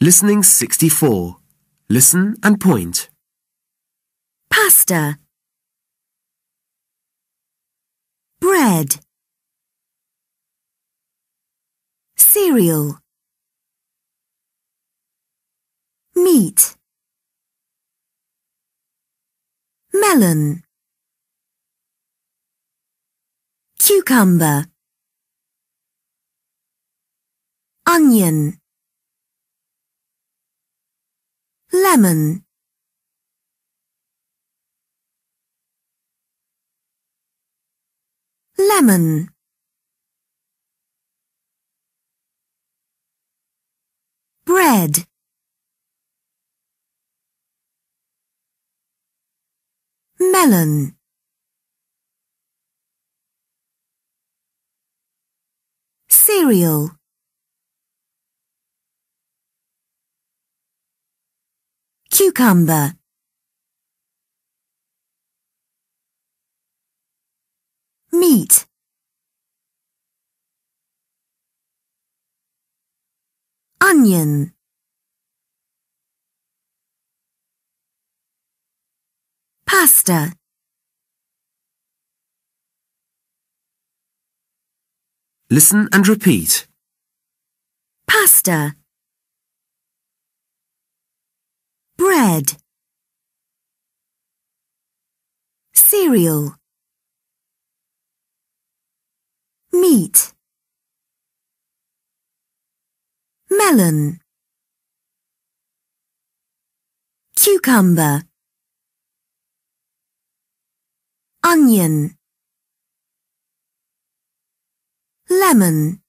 Listening 64. Listen and point. Pasta. Bread. Cereal. Meat. Melon. Cucumber. Onion lemon lemon bread melon cereal Cucumber. Meat. Onion. Pasta. Listen and repeat. Pasta. cereal meat melon cucumber onion lemon